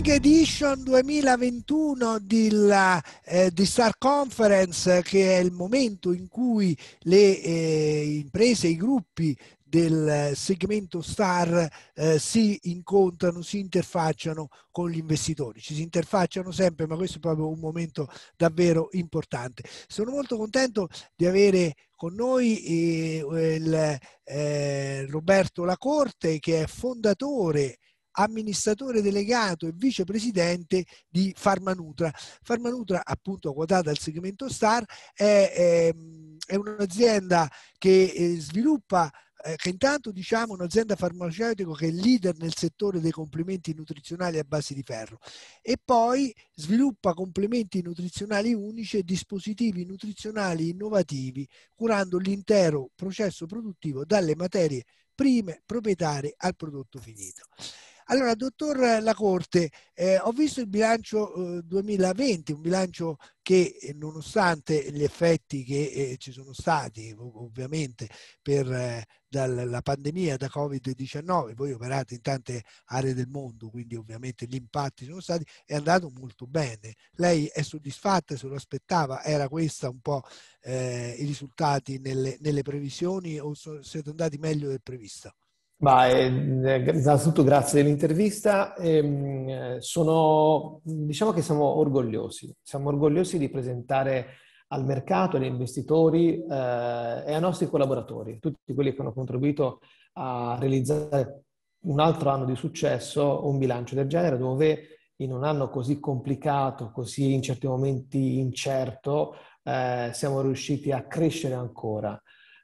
Big Edition 2021 della, eh, di Star Conference, che è il momento in cui le eh, imprese, i gruppi del segmento star eh, si incontrano, si interfacciano con gli investitori. Ci si interfacciano sempre, ma questo è proprio un momento davvero importante. Sono molto contento di avere con noi eh, il, eh, Roberto Lacorte, che è fondatore amministratore delegato e vicepresidente di Farmanutra. Farmanutra, appunto quotata al segmento STAR, è, è, ehm, è un'azienda che eh, sviluppa eh, che intanto diciamo un'azienda farmaceutica che è leader nel settore dei complementi nutrizionali a base di ferro e poi sviluppa complementi nutrizionali unici e dispositivi nutrizionali innovativi curando l'intero processo produttivo dalle materie prime proprietarie al prodotto finito. Allora, dottor eh, Lacorte, eh, ho visto il bilancio eh, 2020, un bilancio che eh, nonostante gli effetti che eh, ci sono stati ovviamente per la pandemia da Covid-19, voi operate in tante aree del mondo, quindi ovviamente gli impatti sono stati, è andato molto bene. Lei è soddisfatta, se lo aspettava, era questo un po' i risultati nelle, nelle previsioni o so, siete andati meglio del previsto? Ma eh, innanzitutto grazie dell'intervista. Ehm, sono, diciamo che siamo orgogliosi, siamo orgogliosi di presentare al mercato, agli investitori eh, e ai nostri collaboratori, tutti quelli che hanno contribuito a realizzare un altro anno di successo, un bilancio del genere, dove in un anno così complicato, così in certi momenti incerto, eh, siamo riusciti a crescere ancora,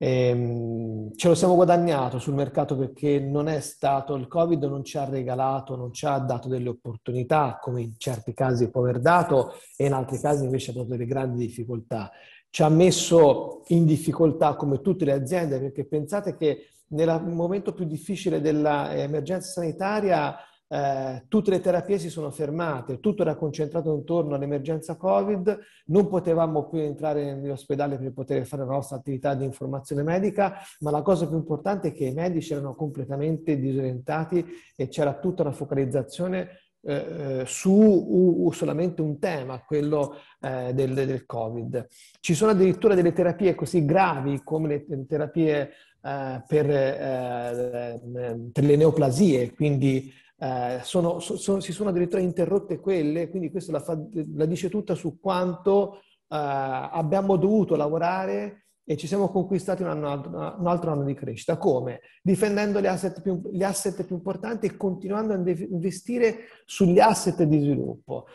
Ehm, ce lo siamo guadagnato sul mercato perché non è stato il Covid, non ci ha regalato, non ci ha dato delle opportunità, come in certi casi può aver dato, e in altri casi invece ha dato delle grandi difficoltà. Ci ha messo in difficoltà come tutte le aziende, perché pensate che nel momento più difficile dell'emergenza eh, sanitaria eh, tutte le terapie si sono fermate, tutto era concentrato intorno all'emergenza Covid, non potevamo più entrare negli ospedali per poter fare la nostra attività di informazione medica, ma la cosa più importante è che i medici erano completamente disorientati e c'era tutta una focalizzazione eh, eh, su solamente un tema, quello eh, del, del, Covid. Ci sono addirittura delle terapie così gravi come le, le terapie per, per, le neoplasie, quindi eh, sono, sono, si sono addirittura interrotte quelle, quindi questo la, fa, la dice tutta su quanto eh, abbiamo dovuto lavorare e ci siamo conquistati un, anno, un, altro anno di crescita. Come? Difendendo gli asset, più, gli asset più importanti e continuando a investire sugli asset di sviluppo.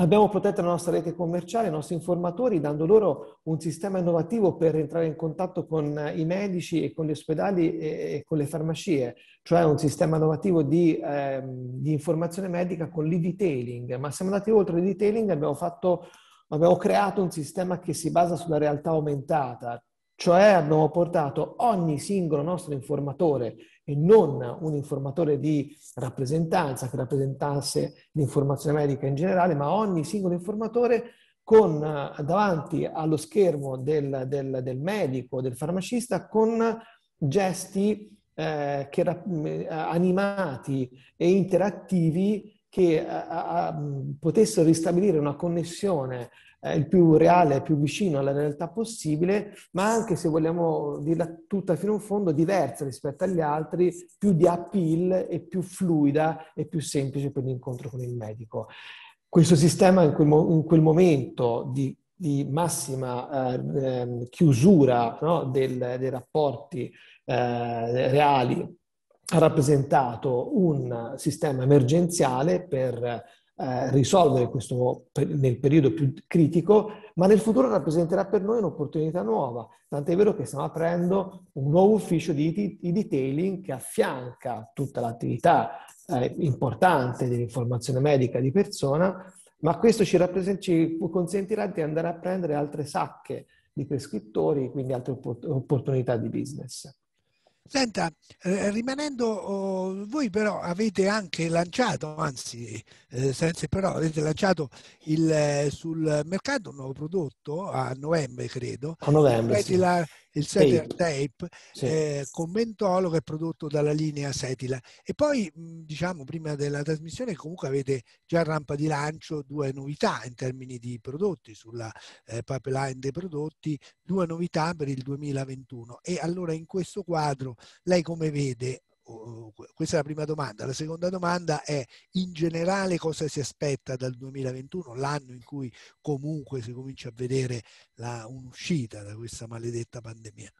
Abbiamo protetto la nostra rete commerciale, i nostri informatori, dando loro un sistema innovativo per entrare in contatto con eh, i medici e con gli ospedali e con le farmacie, cioè un sistema innovativo di, eh, di informazione medica con l'e-detailing. Ma siamo andati oltre l'e-detailing, abbiamo, abbiamo creato un sistema che si basa sulla realtà aumentata, cioè abbiamo portato ogni singolo nostro informatore e non un informatore di rappresentanza che rappresentasse l'informazione medica in generale, ma ogni singolo informatore con, eh, davanti allo schermo del, del, del medico, del farmacista, con gesti eh, che, eh, animati e interattivi che a, eh, a, eh, eh, potessero ristabilire una connessione eh, il più reale, il più vicino alla realtà possibile, ma anche se vogliamo dirla tutta fino in fondo, diversa rispetto agli altri, più di appeal e più fluida e più semplice per l'incontro con il medico. Questo sistema in quel, mo- in quel momento di di massima eh, ehm, chiusura no, del, dei rapporti eh, reali ha rappresentato un sistema emergenziale per eh, risolvere questo per, nel periodo più critico, ma nel futuro rappresenterà per noi un'opportunità nuova. Tant'è vero che stiamo aprendo un nuovo ufficio di, di detailing che affianca tutta l'attività eh, importante dell'informazione medica di persona, ma questo ci, ci consentirà di andare a prendere altre sacche di prescrittori, quindi altre opportunità di business. Senta, eh, rimanendo, oh, voi però avete anche lanciato, anzi, eh, senza però, avete lanciato il, eh, sul mercato un nuovo prodotto a novembre, credo. A novembre, sì. la, il Setter Tape, tape sì. eh, con mentolo è prodotto dalla linea Setila. E poi, diciamo, prima della trasmissione, comunque avete già a rampa di lancio due novità in termini di prodotti, sulla eh, pipeline dei prodotti, due novità per il 2021. E allora in questo quadro, lei come vede questa è la prima domanda. La seconda domanda è in generale cosa si aspetta dal 2021, l'anno in cui comunque si comincia a vedere la, un'uscita da questa maledetta pandemia.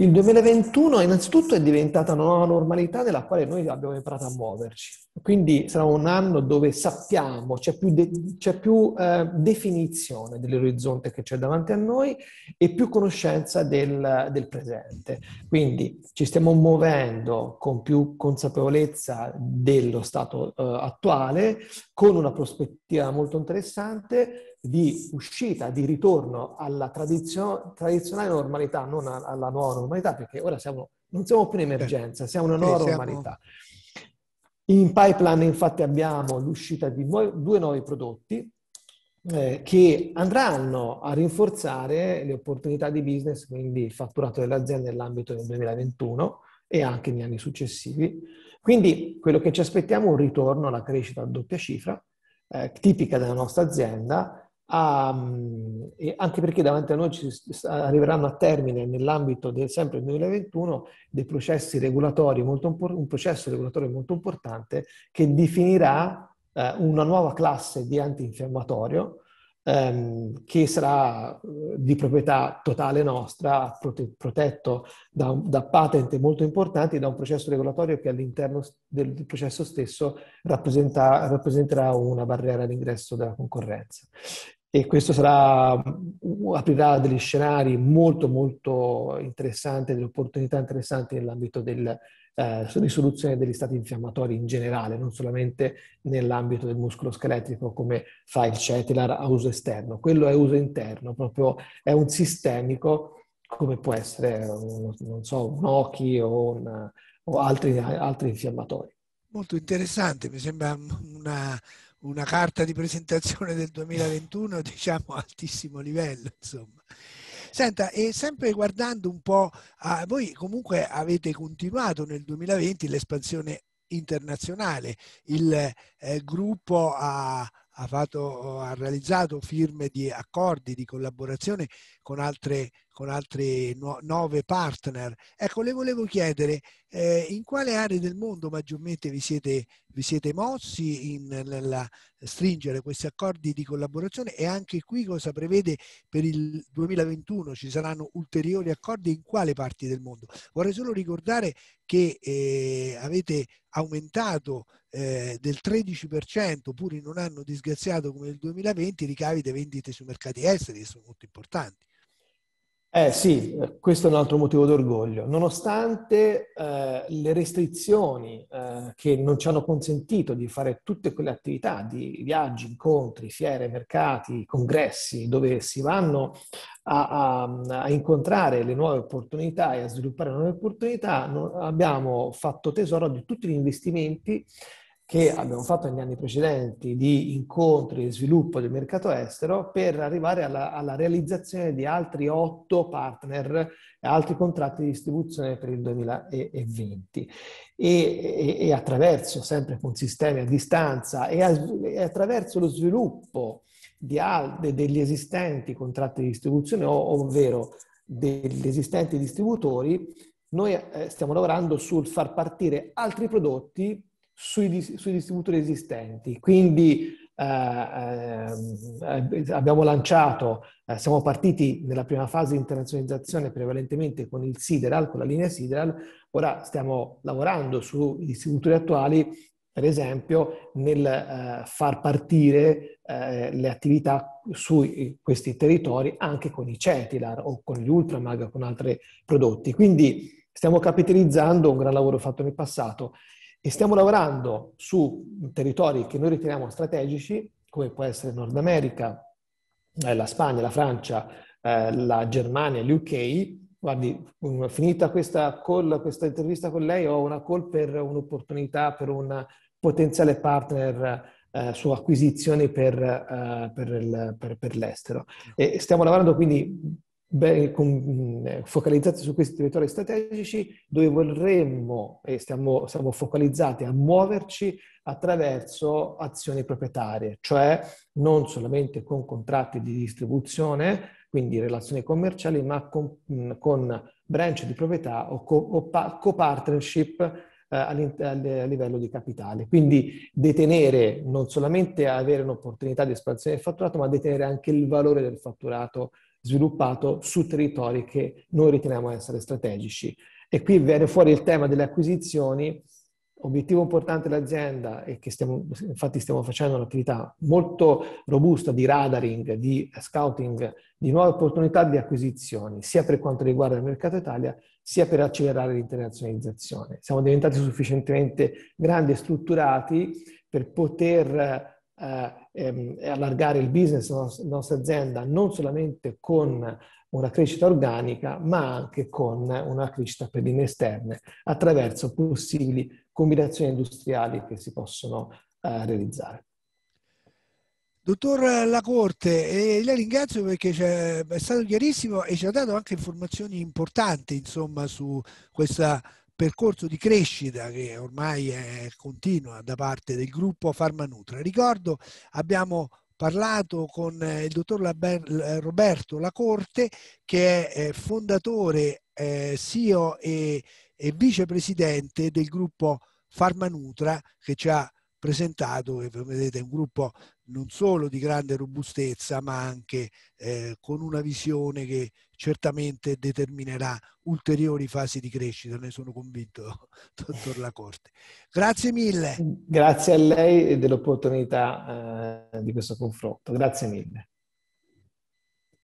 Il 2021 innanzitutto è diventata una nuova normalità della quale noi abbiamo imparato a muoverci. Quindi sarà un anno dove sappiamo, c'è più, de- c'è più eh, definizione dell'orizzonte che c'è davanti a noi e più conoscenza del, del presente. Quindi ci stiamo muovendo con più consapevolezza dello stato eh, attuale, con una prospettiva molto interessante di uscita, di ritorno alla tradizio- tradizionale normalità, non a- alla nuova normalità, perché ora siamo, non siamo più in eh, emergenza, siamo una nuova sì, normalità. Siamo... In pipeline infatti abbiamo l'uscita di nu- due nuovi prodotti eh, che andranno a rinforzare le opportunità di business, quindi il fatturato dell'azienda nell'ambito del 2021 e anche negli anni successivi. Quindi quello che ci aspettiamo è un ritorno alla crescita a doppia cifra, eh, tipica della nostra azienda, a, ehm, anche perché davanti a noi ci arriveranno a termine nell'ambito del sempre 2021 dei processi regolatori, molto, un processo regolatorio molto importante che definirà eh, una nuova classe di antinfiammatorio ehm, che sarà eh, di proprietà totale nostra, prote- protetto da, da patente molto importanti e da un processo regolatorio che all'interno del processo stesso rappresenterà una barriera all'ingresso della concorrenza e questo sarà, uh, aprirà degli scenari molto molto interessanti, delle opportunità interessanti nell'ambito della eh, risoluzione degli stati infiammatori in generale, non solamente nell'ambito del muscolo scheletrico come fa il CETILAR a uso esterno. Quello è uso interno, proprio è un sistemico come può essere, un, non so, un occhi o, una, o altri, altri infiammatori. Molto interessante, mi sembra una, una carta di presentazione del 2021, diciamo, altissimo livello, insomma. Senta, e sempre guardando un po', a, voi comunque avete continuato nel 2020 l'espansione internazionale, il eh, gruppo ha, ha, fatto, ha realizzato firme di accordi di collaborazione con altre con altri no, nove partner. Ecco, le volevo chiedere eh, in quale aree del mondo maggiormente vi siete, vi siete mossi in, nella stringere questi accordi di collaborazione e anche qui cosa prevede per il 2021? Ci saranno ulteriori accordi in quale parti del mondo? Vorrei solo ricordare che eh, avete aumentato eh, del 13% pur in un anno disgraziato come il 2020 ricavi da vendite sui mercati esteri che sono molto importanti. Eh sì, questo è un altro motivo d'orgoglio. Nonostante eh, le restrizioni eh, che non ci hanno consentito di fare tutte quelle attività di viaggi, incontri, fiere, mercati, congressi, dove si vanno a, a, a incontrare le nuove opportunità e a sviluppare nuove opportunità, non, abbiamo fatto tesoro di tutti gli investimenti che abbiamo fatto negli anni precedenti di incontri e sviluppo del mercato estero per arrivare alla, alla realizzazione di altri otto partner e altri contratti di distribuzione per il 2020. E, e, e attraverso, sempre con sistemi a distanza, e, a, e attraverso lo sviluppo di, degli esistenti contratti di distribuzione, ov- ovvero degli esistenti distributori, noi eh, stiamo lavorando sul far partire altri prodotti sui, sui distributori esistenti. Quindi eh, ehm, abbiamo lanciato, eh, siamo partiti nella prima fase di internazionalizzazione prevalentemente con il Sideral, con la linea Sideral, ora stiamo lavorando sui distributori attuali per esempio, nel eh, far partire eh, le attività su questi territori anche con i Cetilar o con gli Ultramag o con altri prodotti. Quindi stiamo capitalizzando un gran lavoro fatto nel passato e stiamo lavorando su territori che noi riteniamo strategici, come può essere Nord America, eh, la Spagna, la Francia, eh, la Germania, l'UK. Guardi, mm, finita questa, call, questa intervista con lei, ho una call per un'opportunità, per un potenziale partner eh, su acquisizioni per, eh, per, il, per, per l'estero. E stiamo lavorando quindi beh, con, focalizzate su questi territori strategici dove vorremmo e stiamo, siamo focalizzati a muoverci attraverso azioni proprietarie, cioè non solamente con contratti di distribuzione, quindi relazioni commerciali, ma con, con branch di proprietà o, co, o co-partnership eh, a livello di capitale. Quindi detenere non solamente avere un'opportunità di espansione del fatturato, ma detenere anche il valore del fatturato sviluppato su territori che noi riteniamo essere strategici. E qui viene fuori il tema delle acquisizioni, obiettivo importante dell'azienda e che stiamo, infatti stiamo facendo un'attività molto robusta di radaring, di scouting, di nuove opportunità di acquisizioni, sia per quanto riguarda il mercato Italia, sia per accelerare l'internazionalizzazione. Siamo diventati sufficientemente grandi e strutturati per poter eh, ehm, allargare il business della nostra, azienda non solamente con una crescita organica, ma anche con una crescita per linee esterne attraverso possibili combinazioni industriali che si possono eh, realizzare. Dottor Lacorte, eh, la ringrazio perché è stato chiarissimo e ci ha dato anche informazioni importanti insomma, su questa percorso di crescita che ormai è continua da parte del gruppo Farmanutra. Ricordo, abbiamo parlato con eh, il dottor eh, Roberto Lacorte, che è eh, fondatore, eh, CEO e, e vicepresidente del gruppo Farmanutra, che ci ha presentato, che vedete è un gruppo non solo di grande robustezza, ma anche eh, con una visione che certamente determinerà ulteriori fasi di crescita, ne sono convinto, dottor Lacorte. Grazie mille. Grazie a lei dell'opportunità eh, di questo confronto. Grazie mille.